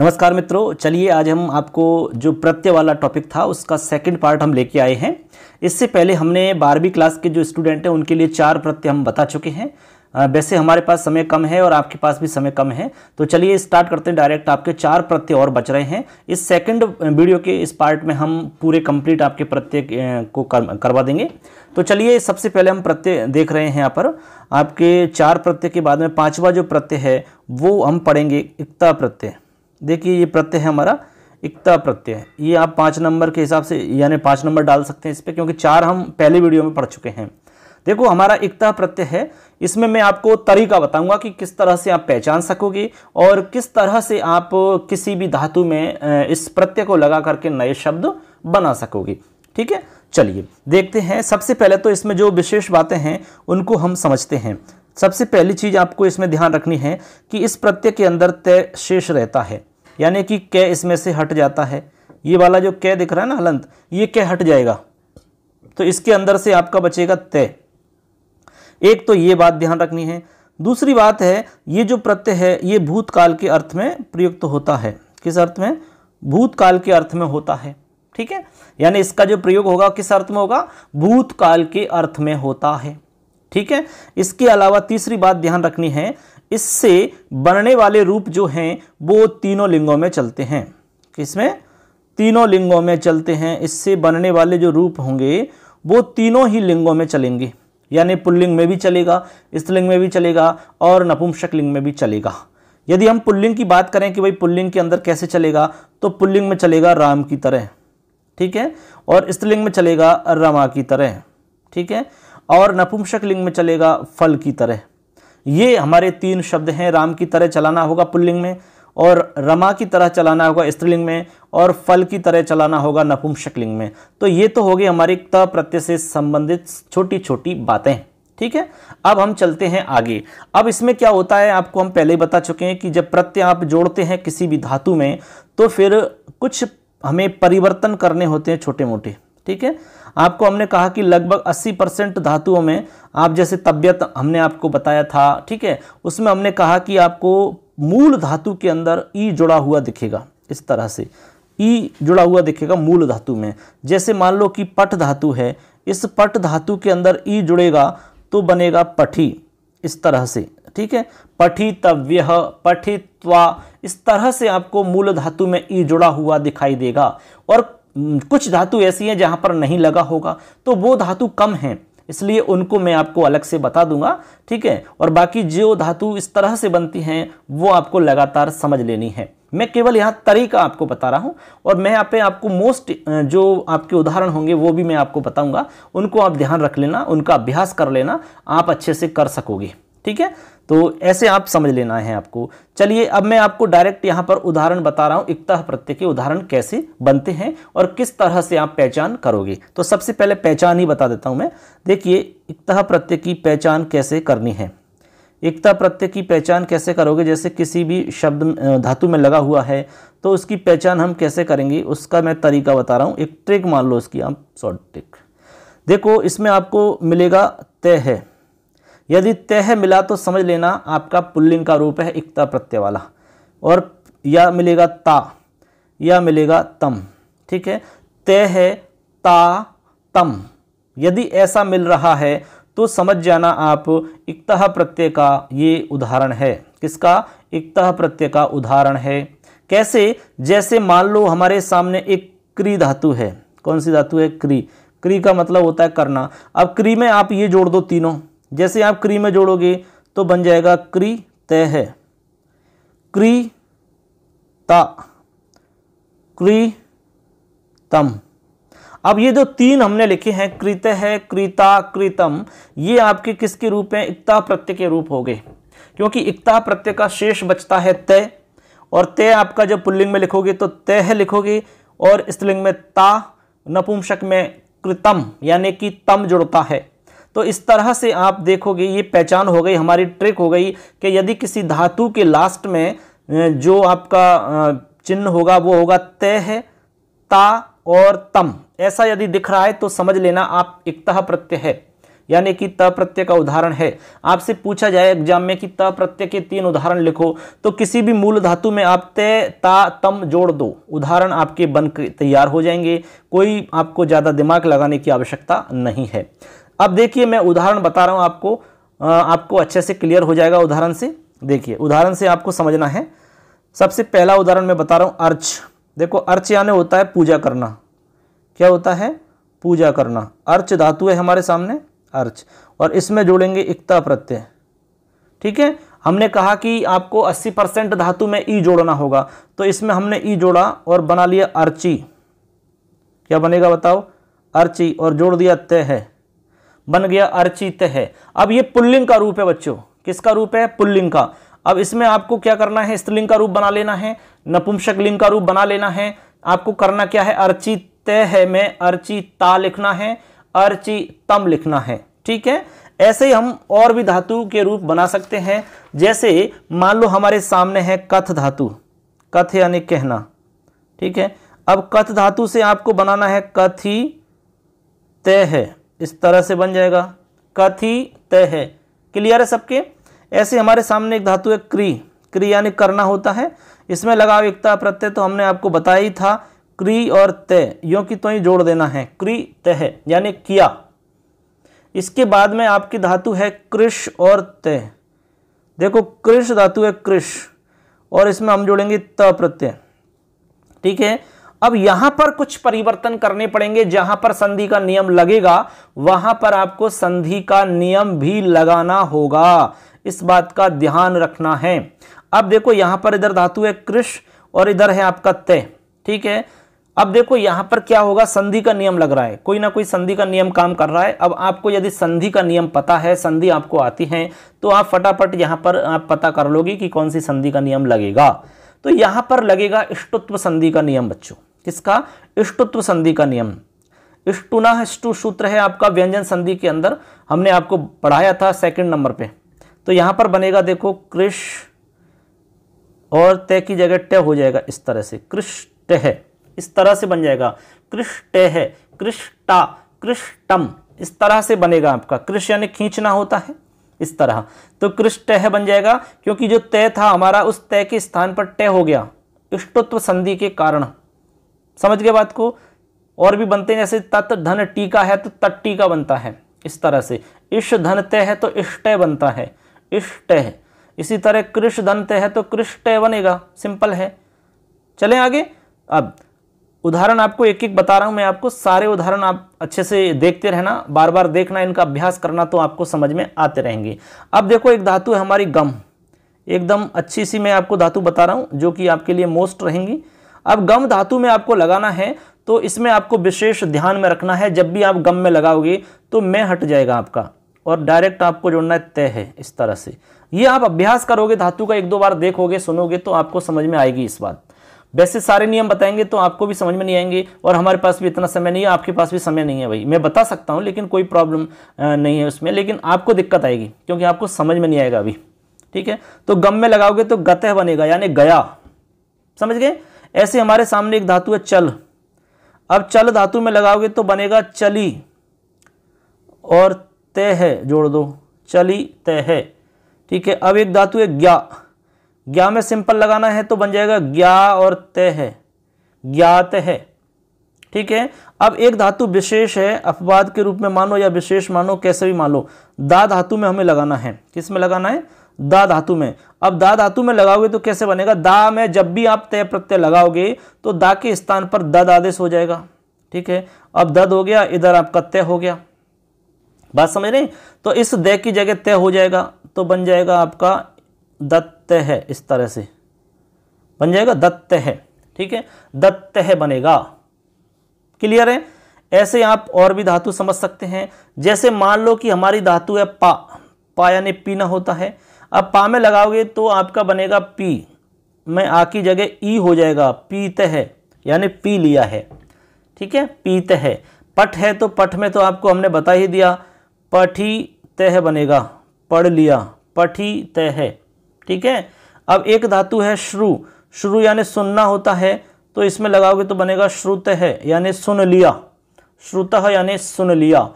नमस्कार मित्रों चलिए आज हम आपको जो प्रत्यय वाला टॉपिक था उसका सेकंड पार्ट हम लेके आए हैं इससे पहले हमने बारहवीं क्लास के जो स्टूडेंट हैं उनके लिए चार प्रत्यय हम बता चुके हैं वैसे हमारे पास समय कम है और आपके पास भी समय कम है तो चलिए स्टार्ट करते हैं डायरेक्ट आपके चार प्रत्यय और बच रहे हैं इस सेकंड वीडियो के इस पार्ट में हम पूरे कंप्लीट आपके प्रत्यय को कर, करवा देंगे तो चलिए सबसे पहले हम प्रत्यय देख रहे हैं यहाँ पर आपके चार प्रत्यय के बाद में पाँचवा जो प्रत्यय है वो हम पढ़ेंगे इकता प्रत्यय देखिए ये प्रत्यय है हमारा इकता प्रत्यय ये आप पाँच नंबर के हिसाब से यानी पाँच नंबर डाल सकते हैं इस पर क्योंकि चार हम पहले वीडियो में पढ़ चुके हैं देखो हमारा एकता प्रत्यय है इसमें मैं आपको तरीका बताऊंगा कि किस तरह से आप पहचान सकोगे और किस तरह से आप किसी भी धातु में इस प्रत्यय को लगा करके नए शब्द बना सकोगे ठीक है चलिए देखते हैं सबसे पहले तो इसमें जो विशेष बातें हैं उनको हम समझते हैं सबसे पहली चीज़ आपको इसमें ध्यान रखनी है कि इस प्रत्यय के अंदर तय शेष रहता है यानी कि कै इसमें से हट जाता है ये वाला जो कै दिख रहा है ना हलंत ये कै हट जाएगा तो इसके अंदर से आपका बचेगा तय एक तो ये बात ध्यान रखनी है दूसरी बात है ये जो प्रत्यय है ये भूतकाल के अर्थ में प्रयुक्त होता है किस अर्थ में भूतकाल के अर्थ में होता है ठीक है यानी इसका जो प्रयोग होगा किस अर्थ में होगा भूतकाल के अर्थ में होता है ठीक है इसके अलावा तीसरी बात ध्यान रखनी है इससे बनने वाले रूप जो हैं वो तीनों लिंगों में चलते हैं किसमें तीनों लिंगों में चलते हैं इससे बनने वाले जो रूप होंगे वो तीनों ही लिंगों में चलेंगे यानी पुल्लिंग में भी चलेगा स्त्रीलिंग में भी चलेगा और नपुंसक लिंग में भी चलेगा यदि हम पुल्लिंग की बात करें कि भाई पुल्लिंग के अंदर कैसे चलेगा तो पुल्लिंग में चलेगा राम की तरह ठीक है और स्त्रीलिंग में चलेगा रमा की तरह ठीक है और नपुंसक लिंग में चलेगा फल की तरह ये हमारे तीन शब्द हैं राम की तरह चलाना होगा पुल्लिंग में और रमा की तरह चलाना होगा स्त्रीलिंग में और फल की तरह चलाना होगा नपुंसकलिंग में तो ये तो हो गई हमारी त प्रत्यय से संबंधित छोटी छोटी बातें ठीक है अब हम चलते हैं आगे अब इसमें क्या होता है आपको हम पहले ही बता चुके हैं कि जब प्रत्यय आप जोड़ते हैं किसी भी धातु में तो फिर कुछ हमें परिवर्तन करने होते हैं छोटे मोटे ठीक है आपको हमने कहा कि लगभग 80 परसेंट धातुओं में आप जैसे तबियत हमने आपको बताया था ठीक है उसमें हमने कहा कि आपको मूल धातु के अंदर ई जुड़ा हुआ दिखेगा इस तरह से ई जुड़ा हुआ दिखेगा मूल धातु में जैसे मान लो कि पट धातु है इस पट धातु के अंदर ई जुड़ेगा तो बनेगा पठी इस तरह से ठीक है पठितव्य पठित्वा इस तरह से आपको मूल धातु में ई जुड़ा हुआ दिखाई देगा और कुछ धातु ऐसी हैं जहाँ पर नहीं लगा होगा तो वो धातु कम हैं इसलिए उनको मैं आपको अलग से बता दूंगा ठीक है और बाकी जो धातु इस तरह से बनती हैं वो आपको लगातार समझ लेनी है मैं केवल यहाँ तरीका आपको बता रहा हूँ और मैं यहाँ पे आपको मोस्ट जो आपके उदाहरण होंगे वो भी मैं आपको बताऊँगा उनको आप ध्यान रख लेना उनका अभ्यास कर लेना आप अच्छे से कर सकोगे ठीक है तो ऐसे आप समझ लेना है आपको चलिए अब मैं आपको डायरेक्ट यहाँ पर उदाहरण बता रहा हूँ इकता प्रत्यय के उदाहरण कैसे बनते हैं और किस तरह से आप पहचान करोगे तो सबसे पहले पहचान ही बता देता हूँ मैं देखिए इकता प्रत्यय की पहचान कैसे करनी है एकता प्रत्यय की पहचान कैसे करोगे जैसे किसी भी शब्द धातु में लगा हुआ है तो उसकी पहचान हम कैसे करेंगे उसका मैं तरीका बता रहा हूँ एक ट्रिक मान लो उसकी आप शॉर्ट ट्रिक देखो इसमें आपको मिलेगा तय है यदि तह मिला तो समझ लेना आपका पुल्लिंग का रूप है इकता प्रत्यय वाला और या मिलेगा ता या मिलेगा तम ठीक है तय है ता तम यदि ऐसा मिल रहा है तो समझ जाना आप इकतः प्रत्यय का ये उदाहरण है किसका इकतः प्रत्यय का उदाहरण है कैसे जैसे मान लो हमारे सामने एक क्री धातु है कौन सी धातु है क्री क्री का मतलब होता है करना अब क्री में आप ये जोड़ दो तीनों जैसे आप क्री में जोड़ोगे तो बन जाएगा क्री तय है क्री ता क्री तम अब ये जो तीन हमने लिखे हैं कृत है कृता कृतम ये आपके किसके रूप हैं इक्ता प्रत्यय के रूप हो गए क्योंकि इक्ता प्रत्यय का शेष बचता है तय और तय आपका जब पुल्लिंग में लिखोगे तो तय है लिखोगे और स्त्रीलिंग में ता नपुंसक में कृतम यानी कि तम जुड़ता है तो इस तरह से आप देखोगे ये पहचान हो गई हमारी ट्रिक हो गई कि यदि किसी धातु के लास्ट में जो आपका चिन्ह होगा वो होगा तय है ता और तम ऐसा यदि दिख रहा है तो समझ लेना आप एकतः प्रत्यय है यानी कि त प्रत्यय का उदाहरण है आपसे पूछा जाए एग्जाम में कि त प्रत्यय के तीन उदाहरण लिखो तो किसी भी मूल धातु में आप तय ता तम जोड़ दो उदाहरण आपके बन तैयार हो जाएंगे कोई आपको ज़्यादा दिमाग लगाने की आवश्यकता नहीं है अब देखिए मैं उदाहरण बता रहा हूँ आपको आपको अच्छे से क्लियर हो जाएगा उदाहरण से देखिए उदाहरण से आपको समझना है सबसे पहला उदाहरण मैं बता रहा हूँ अर्च देखो अर्च यानी होता है पूजा करना क्या होता है पूजा करना अर्च धातु है हमारे सामने अर्च और इसमें जोड़ेंगे इकता प्रत्यय ठीक है हमने कहा कि आपको 80 परसेंट धातु में ई जोड़ना होगा तो इसमें हमने ई जोड़ा और बना लिया अर्ची क्या बनेगा बताओ अर्ची और जोड़ दिया तय है बन गया अर्चित है अब ये पुल्लिंग का रूप है बच्चों किसका रूप है पुल्लिंग का अब इसमें आपको क्या करना है स्त्रीलिंग का रूप बना लेना है नपुंसक लिंग का रूप बना लेना है आपको करना क्या है अर्चित है में अर्चिता लिखना है अर्चितम लिखना है ठीक है ऐसे ही हम और भी धातु के रूप बना सकते हैं जैसे मान लो हमारे सामने है कथ धातु कथ यानी कहना ठीक है अब कथ धातु से आपको बनाना है कथी तय है इस तरह से बन जाएगा कथी तय है क्लियर है सबके ऐसे हमारे सामने एक धातु है क्री क्री यानी करना होता है इसमें लगाव एकता प्रत्यय तो हमने आपको बताया ही था क्री और तय यो की तो ही जोड़ देना है क्री तय यानी किया इसके बाद में आपकी धातु है कृष और तय देखो कृष धातु है कृष और इसमें हम जोड़ेंगे त प्रत्यय ठीक है अब यहां पर कुछ परिवर्तन करने पड़ेंगे जहां पर संधि का नियम लगेगा वहां पर आपको संधि का नियम भी लगाना होगा इस बात का ध्यान रखना है अब देखो यहां पर इधर धातु है कृष और इधर है आपका तय ठीक है अब देखो यहां पर क्या होगा संधि का नियम लग रहा है कोई ना कोई संधि का नियम काम कर रहा है अब आपको यदि संधि का नियम पता है संधि आपको आती है तो आप फटाफट यहां पर आप पता कर लोगे कि कौन सी संधि का नियम लगेगा तो यहां पर लगेगा इष्टुत्व संधि का नियम बच्चों किसका इष्टुत्व संधि का नियम इष्टुना इष्टु सूत्र है आपका व्यंजन संधि के अंदर हमने आपको पढ़ाया था सेकंड नंबर पे तो यहां पर बनेगा देखो कृष और तय की जगह टय हो जाएगा इस तरह से कृष्ट है इस तरह से बन जाएगा कृष्ट है कृष्टा कृष्टम इस तरह से बनेगा आपका कृष यानी खींचना होता है इस तरह तो कृष्ट है बन जाएगा क्योंकि जो तय था हमारा उस तय के स्थान पर तय हो गया इष्टत्व संधि के कारण समझ गए बात को और भी बनते हैं जैसे तत् धन टीका है तो तट टीका बनता है इस तरह से इश धन तय है तो इष्टय बनता है इष्ट इसी तरह कृष धन तय है तो कृष्ट बनेगा सिंपल है चले आगे अब उदाहरण आपको एक एक बता रहा हूं मैं आपको सारे उदाहरण आप अच्छे से देखते रहना बार बार देखना इनका अभ्यास करना तो आपको समझ में आते रहेंगे अब देखो एक धातु है हमारी गम एकदम अच्छी सी मैं आपको धातु बता रहा हूं जो कि आपके लिए मोस्ट रहेंगी अब गम धातु में आपको लगाना है तो इसमें आपको विशेष ध्यान में रखना है जब भी आप गम में लगाओगे तो मैं हट जाएगा आपका और डायरेक्ट आपको जोड़ना है तय है इस तरह से ये आप अभ्यास करोगे धातु का एक दो बार देखोगे सुनोगे तो आपको समझ में आएगी इस बात वैसे सारे नियम बताएंगे तो आपको भी समझ में नहीं आएंगे और हमारे पास भी इतना समय नहीं है आपके पास भी समय नहीं है भाई मैं बता सकता हूँ लेकिन कोई प्रॉब्लम नहीं है उसमें लेकिन आपको दिक्कत आएगी क्योंकि आपको समझ में नहीं आएगा अभी ठीक है तो गम में लगाओगे तो गतः बनेगा यानी गया समझ गए ऐसे हमारे सामने एक धातु है चल अब चल धातु में लगाओगे तो बनेगा चली और तय है जोड़ दो चली तय है ठीक है अब एक धातु है ग्या ग्या में सिंपल लगाना है तो बन जाएगा ग्या और तय है ज्ञात है ठीक है अब एक धातु विशेष है अपवाद के रूप में मानो या विशेष मानो कैसे भी मान लो दा धातु में हमें लगाना है किस में लगाना है दा धातु में अब दा धातु में लगाओगे तो कैसे बनेगा दा में जब भी आप तय प्रत्यय लगाओगे तो दा के स्थान पर दद आदेश हो जाएगा ठीक है अब दद हो गया इधर आपका तय हो गया बात समझ रहे तो इस दे की जगह तय हो जाएगा तो बन जाएगा आपका दत्त है इस तरह से बन जाएगा दत्त है ठीक है दत्त है बनेगा क्लियर है ऐसे आप और भी धातु समझ सकते हैं जैसे मान लो कि हमारी धातु है पा पा यानी पीना होता है अब पा में लगाओगे तो आपका बनेगा पी में आ की जगह ई हो जाएगा पीत है यानी पी लिया है ठीक है पीत है पट है तो पट में तो आपको हमने बता ही दिया पठी तह बनेगा पढ़ लिया पठी तय है ठीक है अब एक धातु है श्रु श्रु यानी सुनना होता है तो इसमें लगाओगे तो बनेगा श्रुत है यानी सुन लिया श्रुत यानी सुन लिया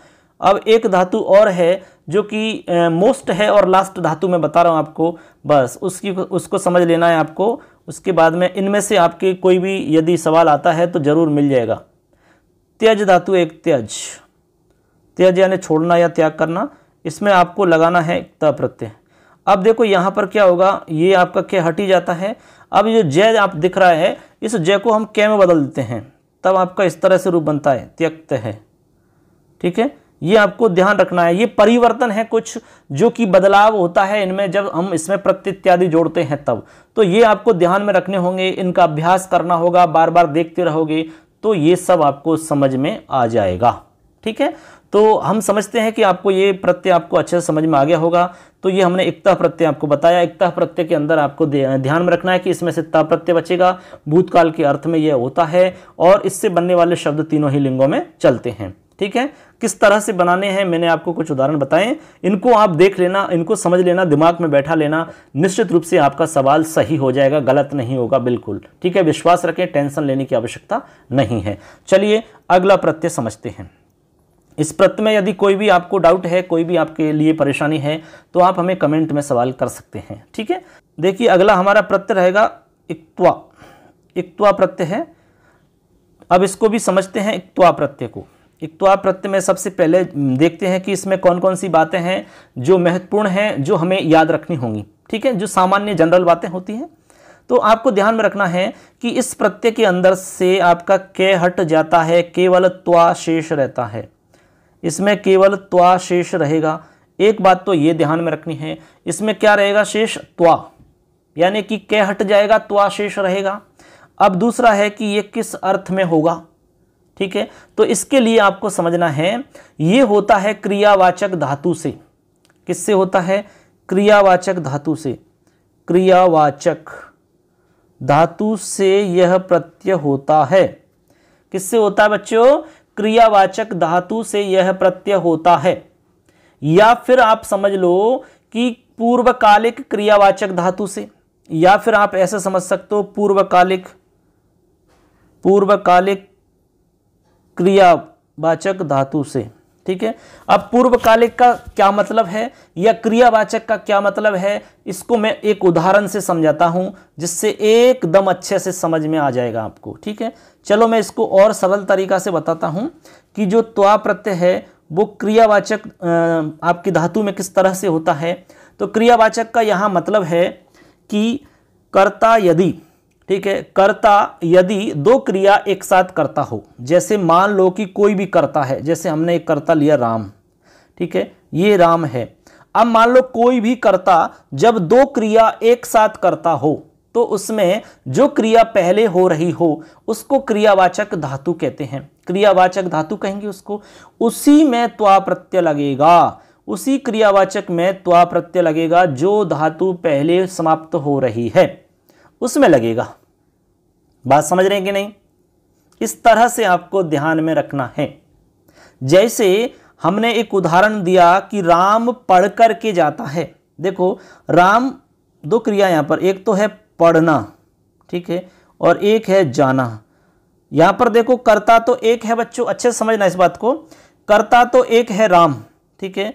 अब एक धातु और है जो कि मोस्ट है और लास्ट धातु मैं बता रहा हूँ आपको बस उसकी उसको समझ लेना है आपको उसके बाद में इनमें से आपके कोई भी यदि सवाल आता है तो ज़रूर मिल जाएगा त्यज धातु एक त्यज त्यज यानी छोड़ना या त्याग करना इसमें आपको लगाना है त प्रत्यय अब देखो यहाँ पर क्या होगा ये आपका क्या हट ही जाता है अब ये जय आप दिख रहा है इस जय को हम कै में बदल देते हैं तब आपका इस तरह से रूप बनता है त्यक्त है ठीक है ये आपको ध्यान रखना है ये परिवर्तन है कुछ जो कि बदलाव होता है इनमें जब हम इसमें प्रत्यत्यादि जोड़ते हैं तब तो ये आपको ध्यान में रखने होंगे इनका अभ्यास करना होगा बार बार देखते रहोगे तो ये सब आपको समझ में आ जाएगा ठीक है तो हम समझते हैं कि आपको ये प्रत्यय आपको अच्छे से समझ में आ गया होगा तो ये हमने एकता प्रत्यय आपको बताया एकता प्रत्यय के अंदर आपको ध्यान में रखना है कि इसमें से ता प्रत्यय बचेगा भूतकाल के अर्थ में यह होता है और इससे बनने वाले शब्द तीनों ही लिंगों में चलते हैं ठीक है किस तरह से बनाने हैं मैंने आपको कुछ उदाहरण बताएं इनको आप देख लेना इनको समझ लेना दिमाग में बैठा लेना निश्चित रूप से आपका सवाल सही हो जाएगा गलत नहीं होगा बिल्कुल ठीक है विश्वास रखें टेंशन लेने की आवश्यकता नहीं है चलिए अगला प्रत्यय समझते हैं इस प्रत्यय में यदि कोई भी आपको डाउट है कोई भी आपके लिए परेशानी है तो आप हमें कमेंट में सवाल कर सकते हैं ठीक है देखिए अगला हमारा प्रत्यय रहेगा इक्वा इक्वा प्रत्यय है अब इसको भी समझते हैं इक्वा प्रत्यय को एक तो प्रत्यय में सबसे पहले देखते हैं कि इसमें कौन कौन सी बातें हैं जो महत्वपूर्ण हैं जो हमें याद रखनी होंगी ठीक है जो सामान्य जनरल बातें होती हैं तो आपको ध्यान में रखना है कि इस प्रत्यय के अंदर से आपका के हट जाता है केवल त्वा शेष रहता है इसमें केवल त्वा शेष रहेगा एक बात तो ये ध्यान में रखनी है इसमें क्या रहेगा शेष त्वा यानी कि के हट जाएगा त्वा शेष रहेगा अब दूसरा है कि ये किस अर्थ में होगा ठीक है तो इसके लिए आपको समझना है ये होता है क्रियावाचक धातु से किससे होता है क्रियावाचक धातु से क्रियावाचक धातु से यह प्रत्यय होता है किससे होता है बच्चों क्रियावाचक धातु से यह प्रत्यय होता है या फिर आप समझ लो कि पूर्वकालिक क्रियावाचक धातु से या फिर आप ऐसा समझ सकते हो पूर्वकालिक पूर्वकालिक क्रियावाचक धातु से ठीक है अब पूर्वकालिक का क्या मतलब है या क्रियावाचक का क्या मतलब है इसको मैं एक उदाहरण से समझाता हूँ जिससे एकदम अच्छे से समझ में आ जाएगा आपको ठीक है चलो मैं इसको और सरल तरीका से बताता हूँ कि जो त्वा प्रत्यय है वो क्रियावाचक आपकी धातु में किस तरह से होता है तो क्रियावाचक का यहाँ मतलब है कि कर्ता यदि ठीक है कर्ता यदि दो क्रिया एक साथ करता हो जैसे मान लो कि कोई भी करता है जैसे हमने एक कर्ता लिया राम ठीक है ये राम है अब मान लो कोई भी कर्ता जब दो क्रिया एक साथ करता हो तो उसमें जो क्रिया पहले हो रही हो उसको क्रियावाचक धातु कहते हैं क्रियावाचक धातु कहेंगे उसको उसी में त्वा प्रत्यय लगेगा उसी क्रियावाचक में त्वा प्रत्यय लगेगा जो धातु पहले समाप्त हो रही है उसमें लगेगा बात समझ रहे हैं कि नहीं इस तरह से आपको ध्यान में रखना है जैसे हमने एक उदाहरण दिया कि राम पढ़ कर के जाता है देखो राम दो क्रिया यहाँ पर एक तो है पढ़ना ठीक है और एक है जाना यहाँ पर देखो कर्ता तो एक है बच्चों अच्छे से समझना इस बात को कर्ता तो एक है राम ठीक है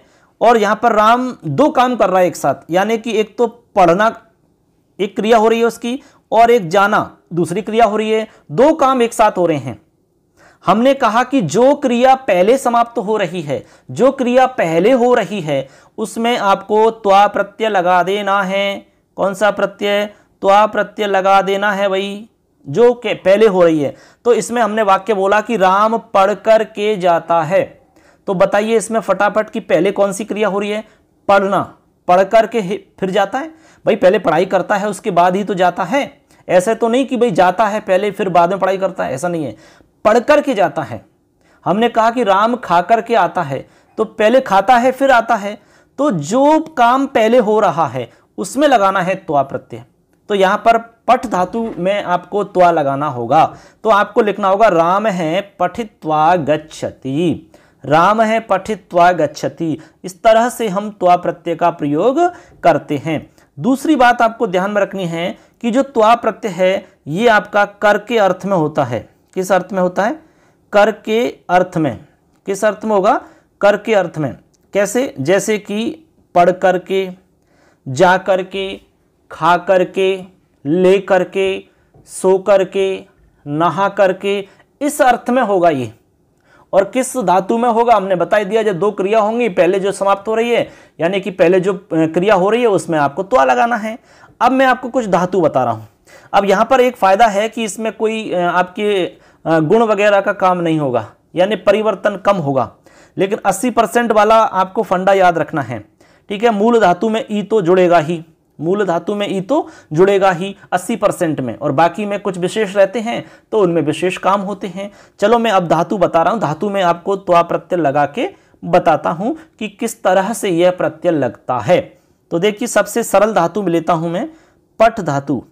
और यहाँ पर राम दो काम कर रहा है एक साथ यानी कि एक तो पढ़ना एक क्रिया हो रही है उसकी और एक जाना दूसरी क्रिया हो रही है दो काम एक साथ हो रहे हैं हमने कहा कि जो क्रिया पहले समाप्त हो रही है जो क्रिया पहले हो रही है उसमें आपको त्वा प्रत्यय लगा देना है कौन सा प्रत्यय त्वा प्रत्यय लगा देना है भाई जो के पहले हो रही है तो इसमें हमने वाक्य बोला कि राम पढ़ कर के जाता है तो बताइए इसमें फटाफट की पहले कौन सी क्रिया हो रही है पढ़ना पढ़ करके फिर जाता है भाई पहले पढ़ाई करता है उसके बाद ही तो जाता है ऐसा तो नहीं कि भाई जाता है पहले फिर बाद में पढ़ाई करता है ऐसा नहीं है पढ़ करके जाता है हमने कहा कि राम खा करके आता है तो पहले खाता है फिर आता है तो जो काम पहले हो रहा है उसमें लगाना है त्वा प्रत्यय तो यहां पर पठ धातु में आपको त्वा लगाना होगा तो आपको लिखना होगा राम है पठित्वा गच्छति राम है पठित्वा गच्छति इस तरह से हम त्वा प्रत्यय का प्रयोग करते हैं दूसरी बात आपको ध्यान में रखनी है कि जो त्वा प्रत्यय है ये आपका कर के अर्थ में होता है किस अर्थ में होता है कर के अर्थ में किस अर्थ में होगा कर के अर्थ में कैसे जैसे कि पढ़ कर के जा कर के खा कर के ले कर के सो कर के नहा करके इस अर्थ में होगा ये और किस धातु में होगा हमने बताई दिया जो दो क्रिया होंगी पहले जो समाप्त हो रही है यानी कि पहले जो क्रिया हो रही है उसमें आपको त्वा लगाना है अब मैं आपको कुछ धातु बता रहा हूँ अब यहाँ पर एक फ़ायदा है कि इसमें कोई आपके गुण वगैरह का काम नहीं होगा यानी परिवर्तन कम होगा लेकिन 80 परसेंट वाला आपको फंडा याद रखना है ठीक है मूल धातु में ई तो जुड़ेगा ही मूल धातु में ई तो जुड़ेगा ही 80 परसेंट में और बाकी में कुछ विशेष रहते हैं तो उनमें विशेष काम होते हैं चलो मैं अब धातु बता रहा हूं धातु में आपको त्वा प्रत्यय लगा के बताता हूं कि किस तरह से यह प्रत्यय लगता है तो देखिए सबसे सरल धातु में लेता हूं मैं पट धातु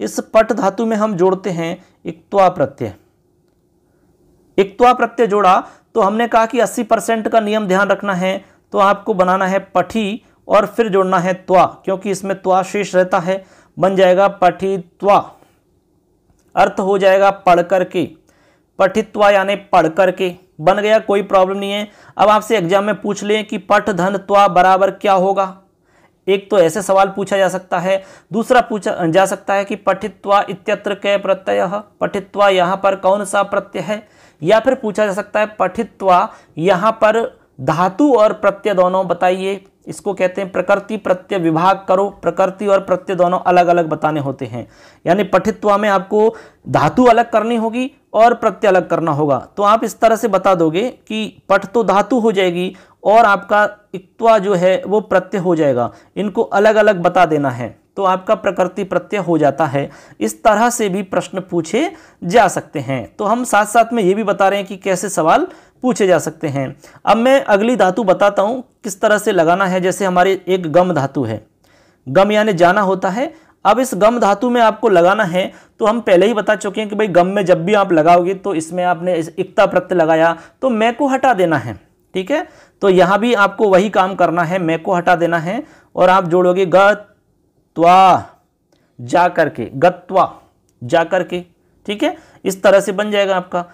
इस पट धातु में हम जोड़ते हैं इक्वा प्रत्यय इक्वा प्रत्यय जोड़ा तो हमने कहा कि अस्सी का नियम ध्यान रखना है तो आपको बनाना है पठी और फिर जोड़ना है त्वा क्योंकि इसमें त्वा शेष रहता है बन जाएगा पठित्वा अर्थ हो जाएगा पढ़ के पठित्वा यानी पढ़ के बन गया कोई प्रॉब्लम नहीं है अब आपसे एग्जाम में पूछ लें कि पठ धन त्वा बराबर क्या होगा एक तो ऐसे सवाल पूछा जा सकता है दूसरा पूछा जा सकता है कि पठित्वा इत्यत्र के प्रत्यय पठित्वा यहाँ पर कौन सा प्रत्यय है या फिर पूछा जा सकता है पठित्वा यहाँ पर धातु और प्रत्यय दोनों बताइए इसको कहते हैं प्रकृति प्रत्यय विभाग करो प्रकृति और प्रत्यय दोनों अलग अलग बताने होते हैं यानी पठित्वा में आपको धातु अलग करनी होगी और प्रत्यय अलग करना होगा तो आप इस तरह से बता दोगे कि पठ तो धातु हो जाएगी और आपका इक्वा जो है वो प्रत्यय हो जाएगा इनको अलग अलग बता देना है तो आपका प्रकृति प्रत्यय हो जाता है इस तरह से भी प्रश्न पूछे जा सकते हैं तो हम साथ साथ में ये भी बता रहे हैं कि कैसे सवाल पूछे जा सकते हैं अब मैं अगली धातु बताता हूँ किस तरह से लगाना है जैसे हमारे एक गम धातु है गम यानी जाना होता है अब इस गम धातु में आपको लगाना है तो हम पहले ही बता चुके हैं कि भाई गम में जब भी आप लगाओगे तो इसमें आपने इस इकता प्रत्यय लगाया तो मैं को हटा देना है ठीक है तो यहाँ भी आपको वही काम करना है मैं को हटा देना है और आप जोड़ोगे गत्वा जा करके गत्वा जा करके ठीक है इस तरह से बन जाएगा आपका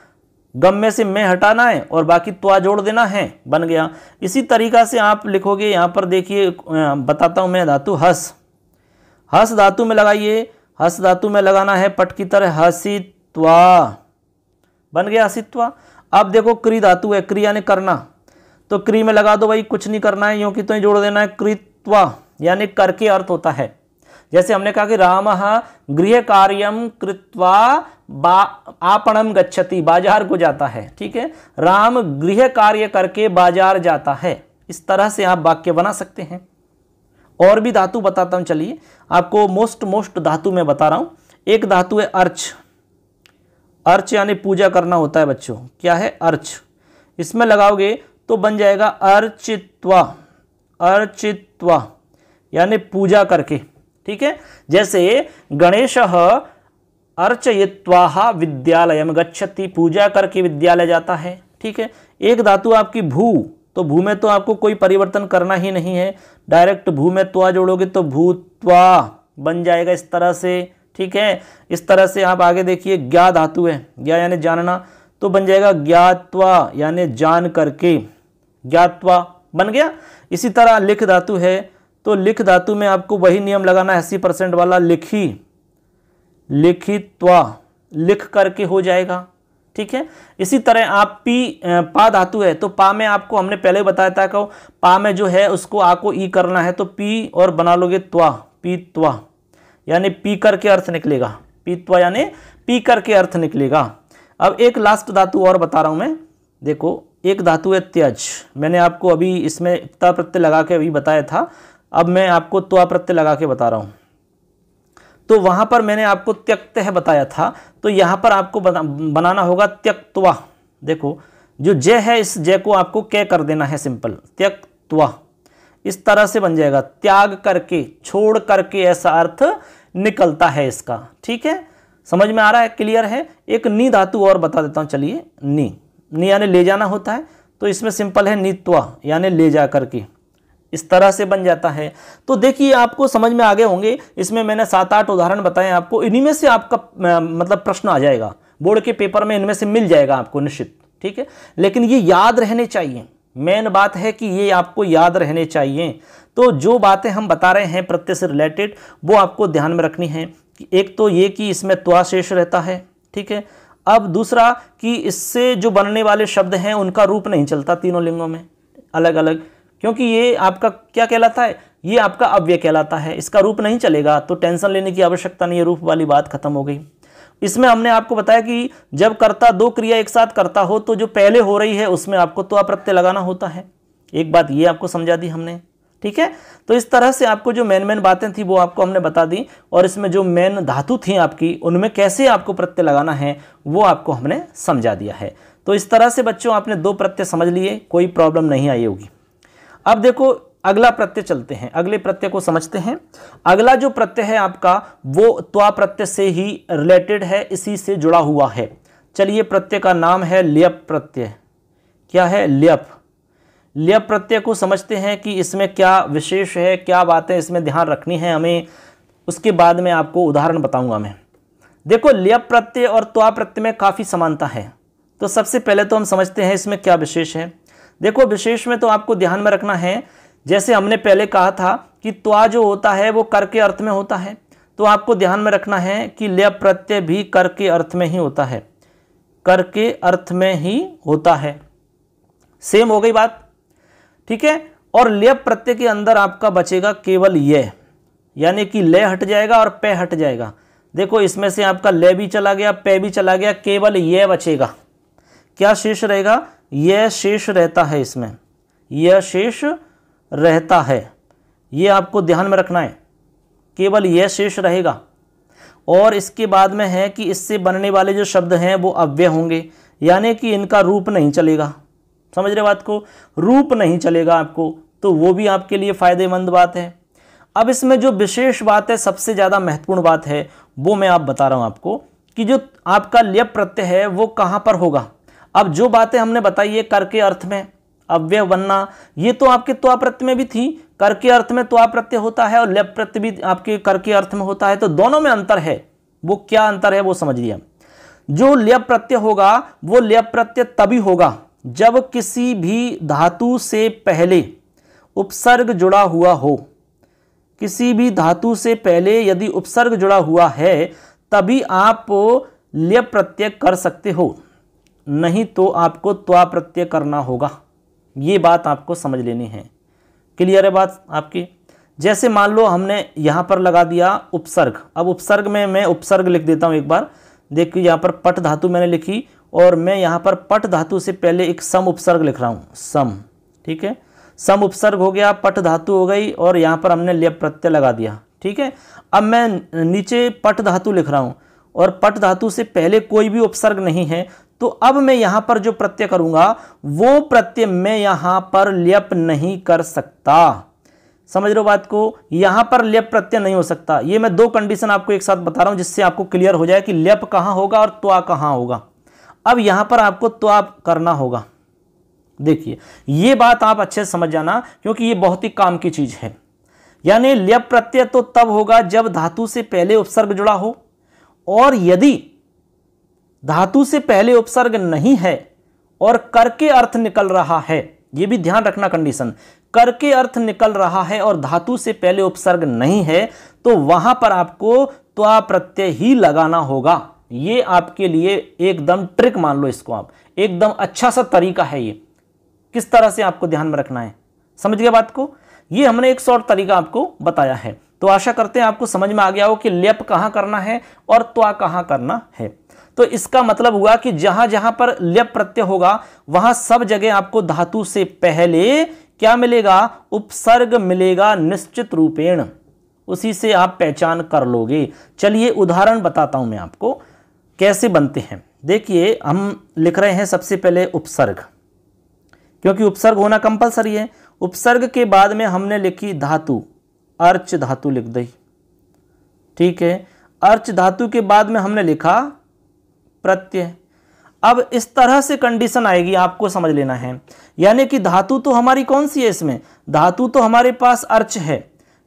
गम में से मैं हटाना है और बाकी त्वा जोड़ देना है बन गया इसी तरीका से आप लिखोगे यहाँ पर देखिए बताता हूँ मैं धातु हस हस धातु में लगाइए हस धातु में लगाना है पट की तरह हसित्वा बन गया हसित्वा अब देखो क्री धातु है क्रिया ने करना तो क्री में लगा दो भाई कुछ नहीं करना है यूँ की तो जोड़ देना है कृत्वा यानी करके अर्थ होता है जैसे हमने कहा कि राम गृह कार्यम कृत्वा बा आपणम गच्छति बाजार को जाता है ठीक है राम गृह कार्य करके बाजार जाता है इस तरह से आप वाक्य बना सकते हैं और भी धातु बताता हूं चलिए आपको मोस्ट मोस्ट धातु में बता रहा हूं एक धातु है अर्च अर्च यानी पूजा करना होता है बच्चों क्या है अर्च इसमें लगाओगे तो बन जाएगा अर्चित्वा अर्चित्वा यानी पूजा करके ठीक है जैसे गणेश अर्चयित्वाहा विद्यालय गच्छति पूजा करके विद्यालय जाता है ठीक है एक धातु आपकी भू तो भू में तो आपको कोई परिवर्तन करना ही नहीं है डायरेक्ट भू में त्वा जोड़ोगे तो भूत्वा बन जाएगा इस तरह से ठीक है इस तरह से आप आगे देखिए ज्ञा धातु है ज्ञा यानी जानना तो बन जाएगा ज्ञातवा यानी जान करके ज्ञातवा बन गया इसी तरह लिख धातु है तो लिख धातु में आपको वही नियम लगाना है अस्सी परसेंट वाला लिखी लिखित्वा लिख करके हो जाएगा ठीक है इसी तरह आप पी पा धातु है तो पा में आपको हमने पहले बताया था कि पा में जो है उसको आ को ई करना है तो पी और बना लोगे त्वा पी त्वा यानी पी करके अर्थ निकलेगा पी त्वा यानी पी करके अर्थ निकलेगा अब एक लास्ट धातु और बता रहा हूँ मैं देखो एक धातु है त्यज मैंने आपको अभी इसमें त प्रत्यय लगा के अभी बताया था अब मैं आपको त्वा प्रत्यय लगा के बता रहा हूँ तो वहां पर मैंने आपको त्यक्त है बताया था तो यहाँ पर आपको बना, बनाना होगा त्यक्तवा देखो जो जय है इस जय को आपको कै कर देना है सिंपल त्यक्तवा इस तरह से बन जाएगा त्याग करके छोड़ करके ऐसा अर्थ निकलता है इसका ठीक है समझ में आ रहा है क्लियर है एक नी धातु और बता देता हूँ चलिए नी नी यानी ले जाना होता है तो इसमें सिंपल है नीत्वा यानी ले जा करके इस तरह से बन जाता है तो देखिए आपको समझ में आगे होंगे इसमें मैंने सात आठ उदाहरण बताए आपको इन्हीं में से आपका मतलब प्रश्न आ जाएगा बोर्ड के पेपर में इनमें से मिल जाएगा आपको निश्चित ठीक है लेकिन ये याद रहने चाहिए मेन बात है कि ये आपको याद रहने चाहिए तो जो बातें हम बता रहे हैं प्रत्यय से रिलेटेड वो आपको ध्यान में रखनी है कि एक तो ये कि इसमें त्वाशेष रहता है ठीक है अब दूसरा कि इससे जो बनने वाले शब्द हैं उनका रूप नहीं चलता तीनों लिंगों में अलग अलग क्योंकि ये आपका क्या कहलाता है ये आपका अव्यय कहलाता है इसका रूप नहीं चलेगा तो टेंशन लेने की आवश्यकता नहीं है रूप वाली बात खत्म हो गई इसमें हमने आपको बताया कि जब कर्ता दो क्रिया एक साथ करता हो तो जो पहले हो रही है उसमें आपको तो अप्रत्यय लगाना होता है एक बात ये आपको समझा दी हमने ठीक है तो इस तरह से आपको जो मेन मेन बातें थी वो आपको हमने बता दी और इसमें जो मेन धातु थी आपकी उनमें कैसे आपको प्रत्यय लगाना है वो आपको हमने समझा दिया है तो इस तरह से बच्चों आपने दो प्रत्यय समझ लिए कोई प्रॉब्लम नहीं आई होगी अब देखो अगला प्रत्यय चलते हैं अगले प्रत्यय को समझते हैं अगला जो प्रत्यय है आपका वो त्वा प्रत्यय से ही रिलेटेड है इसी से जुड़ा हुआ है चलिए प्रत्यय का नाम है लियप प्रत्यय क्या है लियप लियप प्रत्यय को समझते हैं कि इसमें क्या विशेष है क्या बातें इसमें ध्यान रखनी है हमें उसके बाद में आपको उदाहरण बताऊंगा मैं देखो लियप प्रत्यय और त्वा प्रत्यय में काफ़ी समानता है तो सबसे पहले तो हम समझते हैं इसमें क्या विशेष है देखो विशेष में तो आपको ध्यान में रखना है जैसे हमने पहले कहा था कि त्वा जो होता है वो कर के अर्थ में होता है तो आपको ध्यान में रखना है कि लय प्रत्यय भी कर के अर्थ में ही होता है कर के अर्थ में ही होता है सेम हो गई बात ठीक है और लय प्रत्यय के अंदर आपका बचेगा केवल ये यानी कि लय हट जाएगा और पे हट जाएगा देखो इसमें से आपका लय भी चला गया पे भी चला गया केवल यह बचेगा क्या शेष रहेगा यह शेष रहता है इसमें यह शेष रहता है ये आपको ध्यान में रखना है केवल यह शेष रहेगा और इसके बाद में है कि इससे बनने वाले जो शब्द हैं वो अव्यय होंगे यानी कि इनका रूप नहीं चलेगा समझ रहे बात को रूप नहीं चलेगा आपको तो वो भी आपके लिए फ़ायदेमंद बात है अब इसमें जो विशेष बात है सबसे ज़्यादा महत्वपूर्ण बात है वो मैं आप बता रहा हूँ आपको कि जो आपका लिय प्रत्यय है वो कहाँ पर होगा अब जो बातें हमने बताई है कर के अर्थ में अव्यय बनना ये तो आपके त्वा प्रत्यय में भी थी कर के अर्थ में त्वा प्रत्यय होता है और लेप प्रत्यय भी आपके कर के अर्थ में होता है तो दोनों में अंतर है वो क्या अंतर है वो समझ लिया जो लेप प्रत्यय होगा वो लेप प्रत्यय तभी होगा जब किसी भी धातु से पहले उपसर्ग जुड़ा हुआ हो किसी भी धातु से पहले यदि उपसर्ग जुड़ा हुआ है तभी आप लेप प्रत्यय कर सकते हो नहीं तो आपको त्वा प्रत्यय करना होगा ये बात आपको समझ लेनी है क्लियर है बात आपकी जैसे मान लो हमने यहाँ पर लगा दिया उपसर्ग अब उपसर्ग में मैं उपसर्ग लिख देता हूँ एक बार देखिए यहाँ पर पट धातु मैंने लिखी और मैं यहाँ पर पट धातु से पहले एक सम उपसर्ग लिख रहा हूँ सम ठीक है सम उपसर्ग हो गया पट धातु हो गई और यहाँ पर हमने लेप प्रत्यय लगा दिया ठीक है अब मैं नीचे पट धातु लिख रहा हूँ और पट धातु से पहले कोई भी उपसर्ग नहीं है तो अब मैं यहां पर जो प्रत्यय करूंगा वो प्रत्यय मैं यहां पर ल्यप नहीं कर सकता समझ रहे हो बात को यहां पर लेप प्रत्यय नहीं हो सकता ये मैं दो कंडीशन आपको एक साथ बता रहा हूं जिससे आपको क्लियर हो जाए कि लेप कहां होगा और त्वा कहां होगा अब यहां पर आपको त्वा करना होगा देखिए ये बात आप अच्छे से समझ जाना क्योंकि ये बहुत ही काम की चीज है यानी लेप प्रत्यय तो तब होगा जब धातु से पहले उपसर्ग जुड़ा हो और यदि धातु से पहले उपसर्ग नहीं है और करके अर्थ निकल रहा है यह भी ध्यान रखना कंडीशन करके अर्थ निकल रहा है और धातु से पहले उपसर्ग नहीं है तो वहां पर आपको त्वा प्रत्यय ही लगाना होगा ये आपके लिए एकदम ट्रिक मान लो इसको आप एकदम अच्छा सा तरीका है ये किस तरह से आपको ध्यान में रखना है समझ गया बात को ये हमने एक शॉर्ट तरीका आपको बताया है तो आशा करते हैं आपको समझ में आ गया हो कि लेप कहाँ करना है और त्वा कहाँ करना है तो इसका मतलब हुआ कि जहां जहां पर लेप प्रत्यय होगा वहां सब जगह आपको धातु से पहले क्या मिलेगा उपसर्ग मिलेगा निश्चित रूपेण उसी से आप पहचान कर लोगे चलिए उदाहरण बताता हूं मैं आपको कैसे बनते हैं देखिए हम लिख रहे हैं सबसे पहले उपसर्ग क्योंकि उपसर्ग होना कंपलसरी है उपसर्ग के बाद में हमने लिखी धातु अर्च धातु लिख दी ठीक है अर्च धातु के बाद में हमने लिखा प्रत्यय अब इस तरह से कंडीशन आएगी आपको समझ लेना है यानी कि धातु तो हमारी कौन सी है इसमें धातु तो हमारे पास अर्च है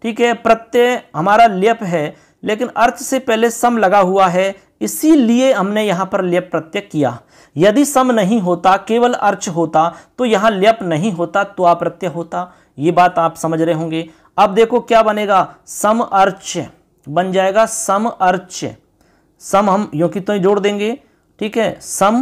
ठीक है प्रत्यय हमारा लेप है लेकिन अर्थ से पहले सम लगा हुआ है इसीलिए हमने यहां पर लेप प्रत्यय किया यदि सम नहीं होता केवल अर्च होता तो यहां लेप नहीं होता तो अप्रत्यय होता ये बात आप समझ रहे होंगे अब देखो क्या बनेगा सम अर्च बन जाएगा सम अर्च सम हम यो तो जोड़ देंगे ठीक है सम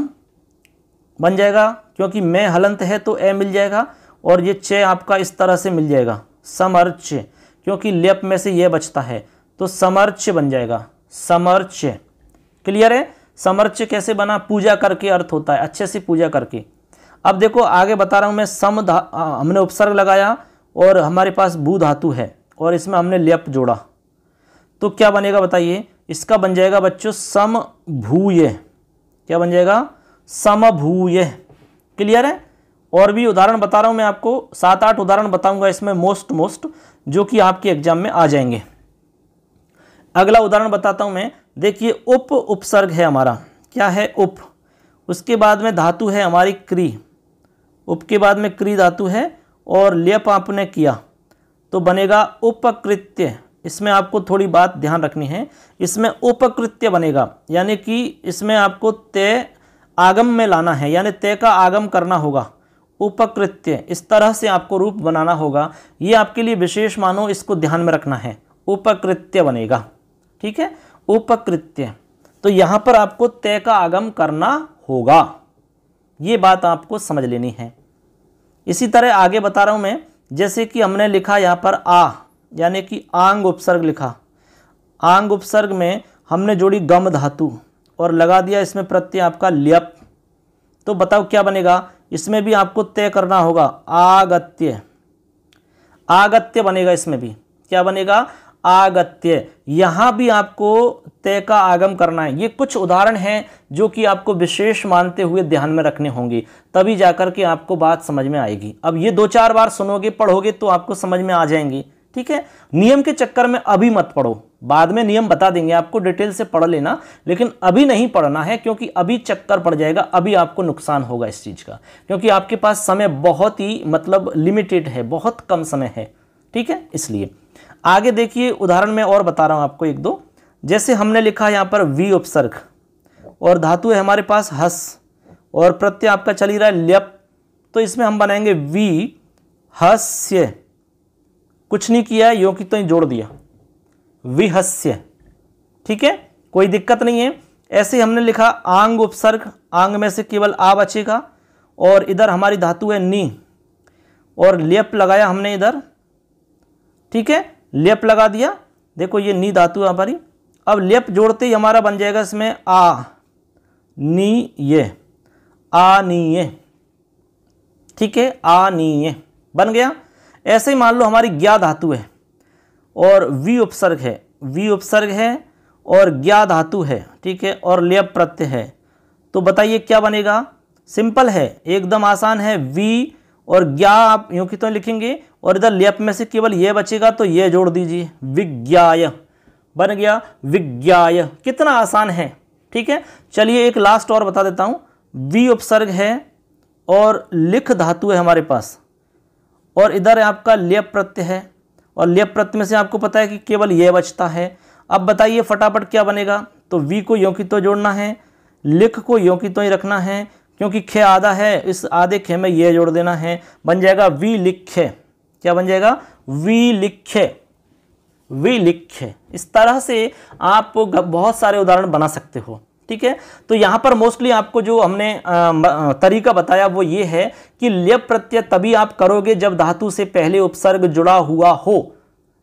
बन जाएगा क्योंकि मैं हलंत है तो ए मिल जाएगा और ये चय आपका इस तरह से मिल जाएगा समर्च क्योंकि लेप में से यह बचता है तो समर्च बन जाएगा समर्च क्लियर है समर्च कैसे बना पूजा करके अर्थ होता है अच्छे से पूजा करके अब देखो आगे बता रहा हूं मैं सम हमने उपसर्ग लगाया और हमारे पास बू धातु है और इसमें हमने लेप जोड़ा तो क्या बनेगा बताइए इसका बन जाएगा बच्चों सम भूय क्या बन जाएगा सम भूय क्लियर है और भी उदाहरण बता रहा हूँ मैं आपको सात आठ उदाहरण बताऊंगा इसमें मोस्ट मोस्ट जो कि आपके एग्जाम में आ जाएंगे अगला उदाहरण बताता हूँ मैं देखिए उप उपसर्ग है हमारा क्या है उप उसके बाद में धातु है हमारी क्री उप के बाद में क्री धातु है और लेप आपने किया तो बनेगा उपकृत्य इसमें आपको थोड़ी बात ध्यान रखनी है इसमें उपकृत्य बनेगा यानी कि इसमें आपको तय आगम में लाना है यानी तय का आगम करना होगा उपकृत्य इस तरह से आपको रूप बनाना होगा ये आपके लिए विशेष मानो इसको ध्यान में रखना है उपकृत्य बनेगा ठीक है उपकृत्य तो यहाँ पर आपको तय का आगम करना होगा ये बात आपको समझ लेनी है इसी तरह आगे बता रहा हूँ मैं जैसे कि हमने लिखा यहाँ पर आ यानी कि आंग उपसर्ग लिखा आंग उपसर्ग में हमने जोड़ी गम धातु और लगा दिया इसमें प्रत्यय आपका लियप तो बताओ क्या बनेगा इसमें भी आपको तय करना होगा आगत्य आगत्य बनेगा इसमें भी क्या बनेगा आगत्य यहाँ भी आपको तय का आगम करना है ये कुछ उदाहरण हैं जो कि आपको विशेष मानते हुए ध्यान में रखने होंगे तभी जाकर के आपको बात समझ में आएगी अब ये दो चार बार सुनोगे पढ़ोगे तो आपको समझ में आ जाएंगी ठीक है नियम के चक्कर में अभी मत पढ़ो बाद में नियम बता देंगे आपको डिटेल से पढ़ लेना लेकिन अभी नहीं पढ़ना है क्योंकि अभी चक्कर पड़ जाएगा अभी आपको नुकसान होगा इस चीज़ का क्योंकि आपके पास समय बहुत ही मतलब लिमिटेड है बहुत कम समय है ठीक है इसलिए आगे देखिए उदाहरण में और बता रहा हूं आपको एक दो जैसे हमने लिखा यहाँ पर वी उपसर्ग और धातु है हमारे पास हस और प्रत्यय आपका चल ही रहा है ल्यप तो इसमें हम बनाएंगे वी हस्य कुछ नहीं किया है यो की तो ही जोड़ दिया विहस्य ठीक है कोई दिक्कत नहीं है ऐसे हमने लिखा आंग उपसर्ग आंग में से केवल आ बचेगा और इधर हमारी धातु है नी और लेप लगाया हमने इधर ठीक है लेप लगा दिया देखो ये नी धातु हमारी अब लेप जोड़ते ही हमारा बन जाएगा इसमें आ नी ये आ नी ये ठीक है आ नी ये बन गया ऐसे ही मान लो हमारी ज्ञा धातु है और वी उपसर्ग है वी उपसर्ग है और ज्ञा धातु है ठीक है और लेप प्रत्यय है तो बताइए क्या बनेगा सिंपल है एकदम आसान है वी और ज्ञा आप यूँ की तो लिखेंगे और इधर लेप में से केवल ये बचेगा तो ये जोड़ दीजिए विज्ञा बन गया विज्ञाय कितना आसान है ठीक है चलिए एक लास्ट और बता देता हूँ वी उपसर्ग है और लिख धातु है हमारे पास और इधर आपका लेप प्रत्यय है और लेप प्रत्यय में से आपको पता है कि केवल यह बचता है अब बताइए फटाफट क्या बनेगा तो वी को यों की तो जोड़ना है लिख को यों की तो ही रखना है क्योंकि खे आधा है इस आधे खे में यह जोड़ देना है बन जाएगा वी लिखे क्या बन जाएगा वी लिखे लिख इस तरह से आप बहुत सारे उदाहरण बना सकते हो ठीक है तो यहाँ पर मोस्टली आपको जो हमने तरीका बताया वो ये है कि लिप प्रत्यय तभी आप करोगे जब धातु से पहले उपसर्ग जुड़ा हुआ हो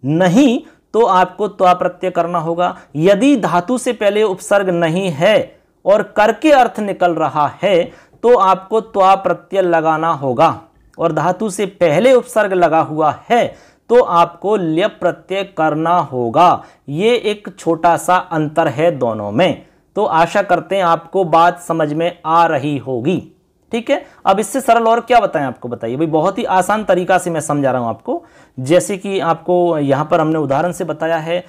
नहीं तो आपको त्वा प्रत्यय करना होगा यदि धातु से पहले उपसर्ग नहीं है और करके अर्थ निकल रहा है तो आपको त्वा प्रत्यय लगाना होगा और धातु से पहले उपसर्ग लगा हुआ है तो आपको लय प्रत्यय करना होगा ये एक छोटा सा अंतर है दोनों में तो आशा करते हैं आपको बात समझ में आ रही होगी ठीक है अब इससे सरल और क्या बताएं आपको बताइए भाई बहुत ही आसान तरीका से मैं समझा रहा हूं आपको जैसे कि आपको यहां पर हमने उदाहरण से बताया है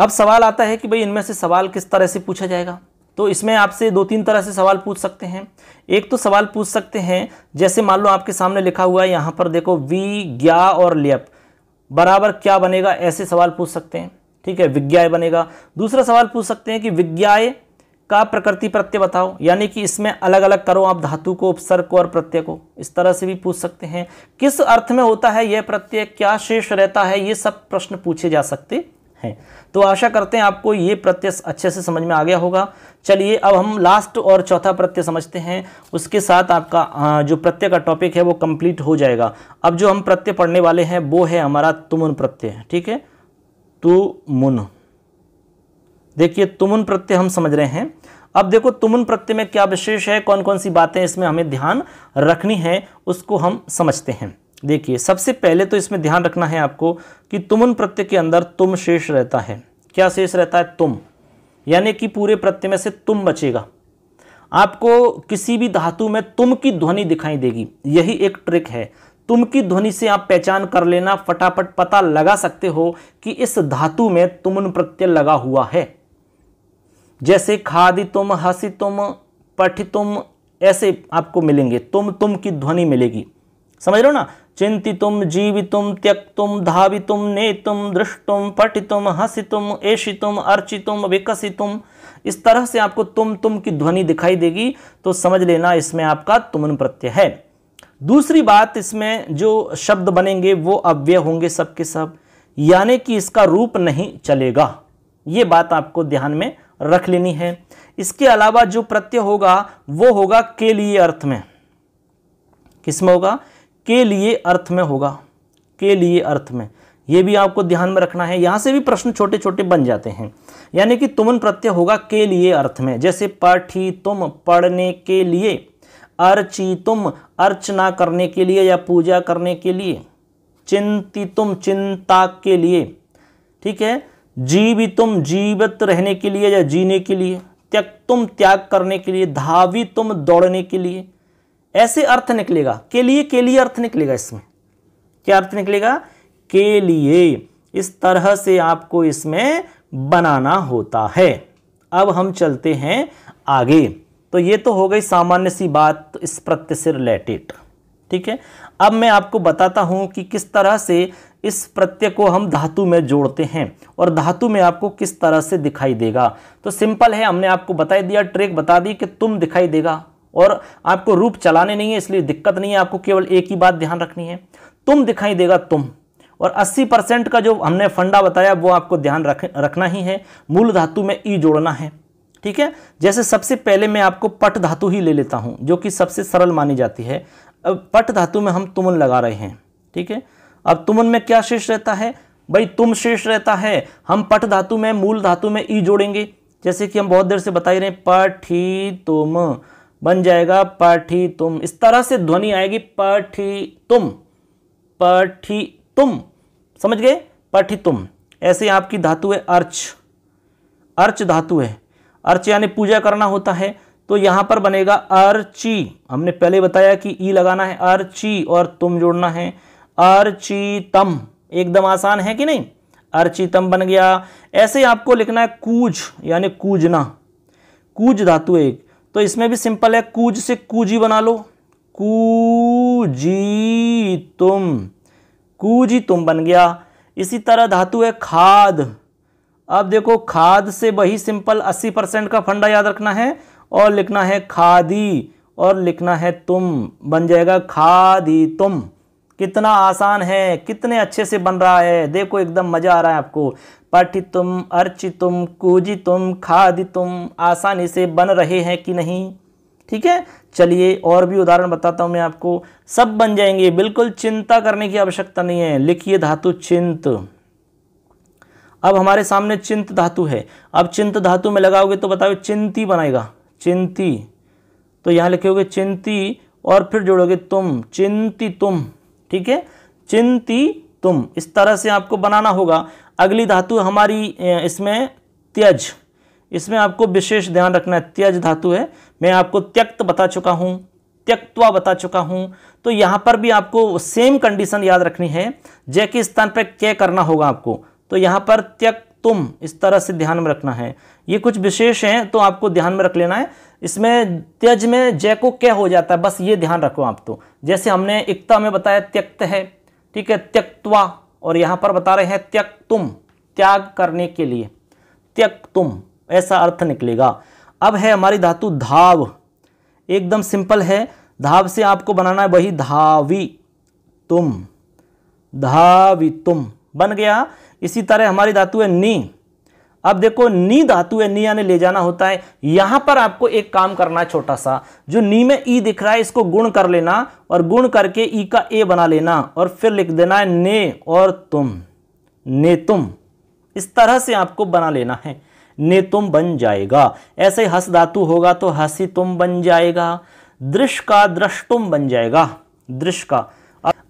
अब सवाल आता है कि भाई इनमें से सवाल किस तरह से पूछा जाएगा तो इसमें आपसे दो तीन तरह से सवाल पूछ सकते हैं एक तो सवाल पूछ सकते हैं जैसे मान लो आपके सामने लिखा हुआ है यहां पर देखो वी ग्या और लेप बराबर क्या बनेगा ऐसे सवाल पूछ सकते हैं ठीक है विज्ञाय बनेगा दूसरा सवाल पूछ सकते हैं कि विज्ञाय का प्रकृति प्रत्यय बताओ यानी कि इसमें अलग अलग करो आप धातु को उपसर्ग को और प्रत्यय को इस तरह से भी पूछ सकते हैं किस अर्थ में होता है यह प्रत्यय क्या शेष रहता है ये सब प्रश्न पूछे जा सकते हैं तो आशा करते हैं आपको ये प्रत्यय अच्छे से समझ में आ गया होगा चलिए अब हम लास्ट और चौथा प्रत्यय समझते हैं उसके साथ आपका जो प्रत्यय का टॉपिक है वो कंप्लीट हो जाएगा अब जो हम प्रत्यय पढ़ने वाले हैं वो है हमारा तुमुन प्रत्यय ठीक है तुमुन देखिए तुमुन प्रत्यय हम समझ रहे हैं अब देखो तुमुन प्रत्यय में क्या विशेष है कौन कौन सी बातें इसमें हमें ध्यान रखनी है उसको हम समझते हैं देखिए सबसे पहले तो इसमें ध्यान रखना है आपको कि तुमन प्रत्यय के अंदर तुम शेष रहता है क्या शेष रहता है तुम यानी कि पूरे प्रत्यय में से तुम बचेगा आपको किसी भी धातु में तुम की ध्वनि दिखाई देगी यही एक ट्रिक है तुम की ध्वनि से आप पहचान कर लेना फटाफट पता लगा सकते हो कि इस धातु में तुमन प्रत्यय लगा हुआ है जैसे खादि तुम हसी तुम पठितुम तुम ऐसे आपको मिलेंगे तुम तुम की ध्वनि मिलेगी समझ लो ना चिंतितुम जीवितुम त्यक्तुम धावितुम नेतुम दृष्टुम पठितुम हसितुम ऐशितुम अर्चितुम विकसितुम इस तरह से आपको तुम तुम की ध्वनि दिखाई देगी तो समझ लेना इसमें आपका तुमन प्रत्यय है दूसरी बात इसमें जो शब्द बनेंगे वो अव्यय होंगे सबके सब यानी कि इसका रूप नहीं चलेगा ये बात आपको ध्यान में रख लेनी है इसके अलावा जो प्रत्यय होगा वो होगा के लिए अर्थ में किसमें होगा के लिए अर्थ में होगा के लिए अर्थ में ये भी आपको ध्यान में रखना है यहाँ से भी प्रश्न छोटे छोटे बन जाते हैं यानी कि तुमन प्रत्यय होगा के लिए अर्थ में जैसे पठी तुम पढ़ने के लिए अर्ची तुम अर्चना करने के लिए या पूजा करने के लिए चिंती तुम चिंता के लिए ठीक है जीवी तुम जीवित रहने के लिए या जीने के लिए त्यक तुम त्याग करने के लिए धावी तुम दौड़ने के लिए ऐसे अर्थ निकलेगा के लिए के लिए अर्थ निकलेगा इसमें क्या अर्थ निकलेगा के लिए इस तरह से आपको इसमें बनाना होता है अब हम चलते हैं आगे तो ये तो हो गई सामान्य सी बात इस प्रत्यय से रिलेटेड ठीक है अब मैं आपको बताता हूं कि किस तरह से इस प्रत्यय को हम धातु में जोड़ते हैं और धातु में आपको किस तरह से दिखाई देगा तो सिंपल है हमने आपको बताई दिया ट्रिक बता दी कि तुम दिखाई देगा और आपको रूप चलाने नहीं है इसलिए दिक्कत नहीं है आपको केवल एक ही बात ध्यान रखनी है तुम दिखाई देगा तुम और 80 परसेंट का जो हमने फंडा बताया वो आपको ध्यान रख रखना ही है मूल धातु में ई जोड़ना है ठीक है जैसे सबसे पहले मैं आपको पट धातु ही ले लेता हूँ जो कि सबसे सरल मानी जाती है अब पट धातु में हम तुमन लगा रहे हैं ठीक है अब तुमन में क्या शेष रहता है भाई तुम शेष रहता है हम पट धातु में मूल धातु में ई जोड़ेंगे जैसे कि हम बहुत देर से बताई रहे हैं पठी तुम बन जाएगा पठी तुम इस तरह से ध्वनि आएगी पठी तुम पठी तुम समझ गए पठी तुम ऐसे आपकी धातु है अर्च अर्च धातु है अर्च यानी पूजा करना होता है तो यहां पर बनेगा अर्ची हमने पहले बताया कि ई लगाना है अर्ची और तुम जोड़ना है अर्चितम एकदम आसान है कि नहीं अर्चितम बन गया ऐसे आपको लिखना है कूज यानी कूजना कूज धातु एक तो इसमें भी सिंपल है कूज से कूजी बना लो कूजी तुम कूजी तुम बन गया इसी तरह धातु है खाद अब देखो खाद से वही सिंपल 80 परसेंट का फंडा याद रखना है और लिखना है खादी और लिखना है तुम बन जाएगा खादी तुम कितना आसान है कितने अच्छे से बन रहा है देखो एकदम मज़ा आ रहा है आपको पठितुम अर्चितुम कूजितुम खादितुम आसानी से बन रहे हैं कि नहीं ठीक है चलिए और भी उदाहरण बताता हूँ मैं आपको सब बन जाएंगे बिल्कुल चिंता करने की आवश्यकता नहीं है लिखिए धातु चिंत अब हमारे सामने चिंत धातु है अब चिंत धातु में लगाओगे तो बताओ चिंती बनाएगा चिंती तो यहाँ लिखोगे चिंती और फिर जोड़ोगे तुम चिंती तुम ठीक है चिंती तुम इस तरह से आपको बनाना होगा अगली धातु हमारी इसमें त्यज इसमें आपको विशेष ध्यान रखना है त्यज धातु है मैं आपको त्यक्त बता चुका हूं त्यक्तवा बता चुका हूं तो यहां पर भी आपको सेम कंडीशन याद रखनी है जय के स्थान पर क्या करना होगा आपको तो यहां पर त्यक तुम इस तरह से ध्यान में रखना है ये कुछ विशेष हैं तो आपको ध्यान में रख लेना है इसमें त्यज में जय को क्या हो जाता है बस ये ध्यान रखो आप तो जैसे हमने एकता में बताया त्यक्त है ठीक है त्यक्तवा और यहाँ पर बता रहे हैं त्यक तुम त्याग करने के लिए त्यक तुम ऐसा अर्थ निकलेगा अब है हमारी धातु धाव एकदम सिंपल है धाव से आपको बनाना है वही धावी तुम धावी तुम बन गया इसी तरह हमारी धातु है नी अब देखो नी धातु है नी यानी ले जाना होता है यहां पर आपको एक काम करना है छोटा सा जो नी में ई दिख रहा है इसको गुण कर लेना और गुण करके ई का ए बना लेना और फिर लिख देना है ने और तुम ने तुम इस तरह से आपको बना लेना है ने तुम बन जाएगा ऐसे हस धातु होगा तो हसी तुम बन जाएगा दृश्य का दृष्टुम बन जाएगा दृश्य का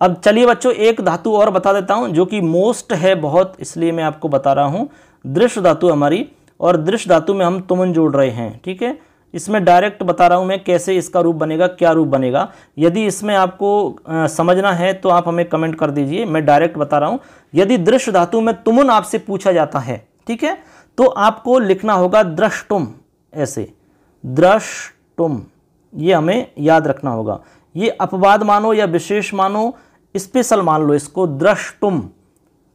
अब चलिए बच्चों एक धातु और बता देता हूं जो कि मोस्ट है बहुत इसलिए मैं आपको बता रहा हूं दृश्य धातु हमारी और दृश्य धातु में हम तुमन जोड़ रहे हैं ठीक है इसमें डायरेक्ट बता रहा हूँ मैं कैसे इसका रूप बनेगा क्या रूप बनेगा यदि इसमें आपको आ, समझना है तो आप हमें कमेंट कर दीजिए मैं डायरेक्ट बता रहा हूँ यदि दृश्य धातु में तुमन आपसे पूछा जाता है ठीक है तो आपको लिखना होगा दृष्टुम ऐसे दृष्टुम ये हमें याद रखना होगा ये अपवाद मानो या विशेष मानो स्पेशल मान लो इसको दृष्टुम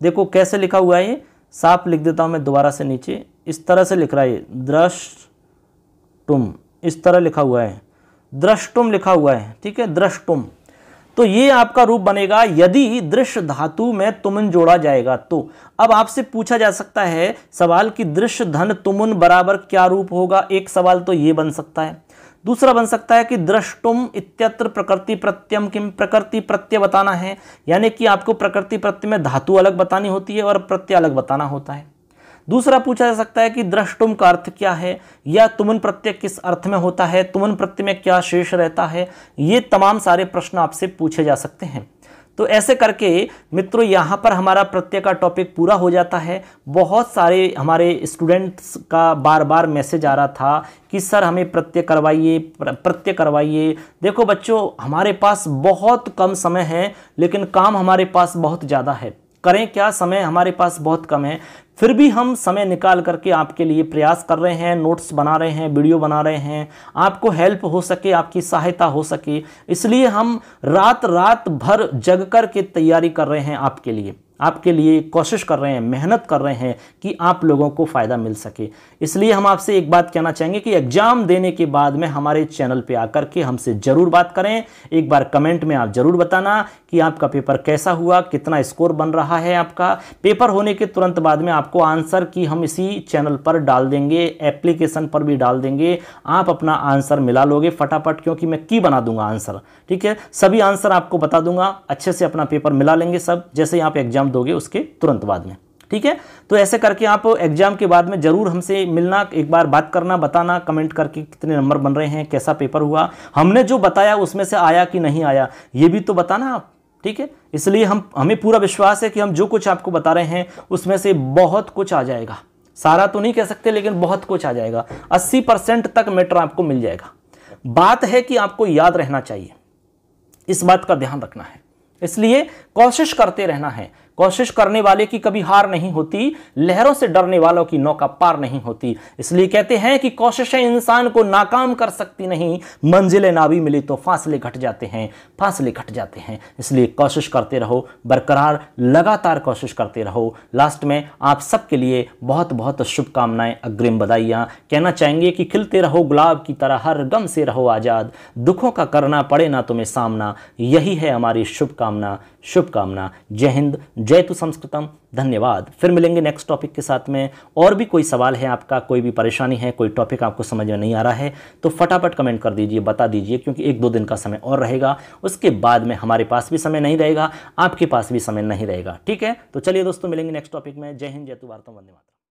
देखो कैसे लिखा हुआ है ये साफ लिख देता हूँ मैं दोबारा से नीचे इस तरह से लिख रहा है द्रष्टुम इस तरह लिखा हुआ है द्रष्टुम लिखा हुआ है ठीक है द्रष्टुम तो ये आपका रूप बनेगा यदि दृश्य धातु में तुमन जोड़ा जाएगा तो अब आपसे पूछा जा सकता है सवाल कि दृश्य धन तुमन बराबर क्या रूप होगा एक सवाल तो ये बन सकता है दूसरा बन सकता है कि दृष्टुम इत्यत्र प्रकृति प्रत्यम किम प्रकृति प्रत्यय बताना है यानी कि आपको प्रकृति प्रत्यय में धातु अलग बतानी होती है और प्रत्यय अलग बताना होता है दूसरा पूछा जा सकता है कि दृष्टुम का अर्थ क्या है या तुमन प्रत्यय किस अर्थ में होता है तुमन प्रत्यय में क्या शेष रहता है ये तमाम सारे प्रश्न आपसे पूछे जा सकते हैं तो ऐसे करके मित्रों यहाँ पर हमारा प्रत्यय का टॉपिक पूरा हो जाता है बहुत सारे हमारे स्टूडेंट्स का बार बार मैसेज आ रहा था कि सर हमें प्रत्यय करवाइए प्रत्यय करवाइए देखो बच्चों हमारे पास बहुत कम समय है लेकिन काम हमारे पास बहुत ज़्यादा है करें क्या समय हमारे पास बहुत कम है फिर भी हम समय निकाल करके आपके लिए प्रयास कर रहे हैं नोट्स बना रहे हैं वीडियो बना रहे हैं आपको हेल्प हो सके आपकी सहायता हो सके इसलिए हम रात रात भर जग कर के तैयारी कर रहे हैं आपके लिए आपके लिए कोशिश कर रहे हैं मेहनत कर रहे हैं कि आप लोगों को फ़ायदा मिल सके इसलिए हम आपसे एक बात कहना चाहेंगे कि एग्ज़ाम देने के बाद में हमारे चैनल पे आकर के हमसे ज़रूर बात करें एक बार कमेंट में आप ज़रूर बताना कि आपका पेपर कैसा हुआ कितना स्कोर बन रहा है आपका पेपर होने के तुरंत बाद में आपको आंसर की हम इसी चैनल पर डाल देंगे एप्लीकेशन पर भी डाल देंगे आप अपना आंसर मिला लोगे फटाफट क्योंकि मैं की बना दूंगा आंसर ठीक है सभी आंसर आपको बता दूंगा अच्छे से अपना पेपर मिला लेंगे सब जैसे यहाँ पर एग्जाम दोगे उसके तुरंत बाद में ठीक है तो ऐसे करके आप एग्जाम के बाद में ज़रूर हमसे मिलना एक बार बात करना बताना कमेंट करके कितने नंबर बन रहे हैं कैसा पेपर हुआ हमने जो बताया उसमें से आया कि नहीं आया ये भी तो बताना आप ठीक है इसलिए हम हमें पूरा विश्वास है कि हम जो कुछ आपको बता रहे हैं उसमें से बहुत कुछ आ जाएगा सारा तो नहीं कह सकते लेकिन बहुत कुछ आ जाएगा अस्सी परसेंट तक मैटर आपको मिल जाएगा बात है कि आपको याद रहना चाहिए इस बात का ध्यान रखना है इसलिए कोशिश करते रहना है कोशिश करने वाले की कभी हार नहीं होती लहरों से डरने वालों की नौका पार नहीं होती इसलिए कहते हैं कि कोशिशें इंसान को नाकाम कर सकती नहीं मंजिलें ना भी मिली तो फासले घट जाते हैं फासले घट जाते हैं इसलिए कोशिश करते रहो बरकरार लगातार कोशिश करते रहो लास्ट में आप सबके लिए बहुत बहुत शुभकामनाएं अग्रिम बधाइयाँ कहना चाहेंगे कि खिलते रहो गुलाब की तरह हर गम से रहो आज़ाद दुखों का करना पड़े ना तुम्हें सामना यही है हमारी शुभकामना शुभकामना जय हिंद जय तु संस्कृतम धन्यवाद फिर मिलेंगे नेक्स्ट टॉपिक के साथ में और भी कोई सवाल है आपका कोई भी परेशानी है कोई टॉपिक आपको समझ में नहीं आ रहा है तो फटाफट कमेंट कर दीजिए बता दीजिए क्योंकि एक दो दिन का समय और रहेगा उसके बाद में हमारे पास भी समय नहीं रहेगा आपके पास भी समय नहीं रहेगा ठीक है तो चलिए दोस्तों मिलेंगे नेक्स्ट टॉपिक में जय हिंद जय तु वार्ता धन्यवाद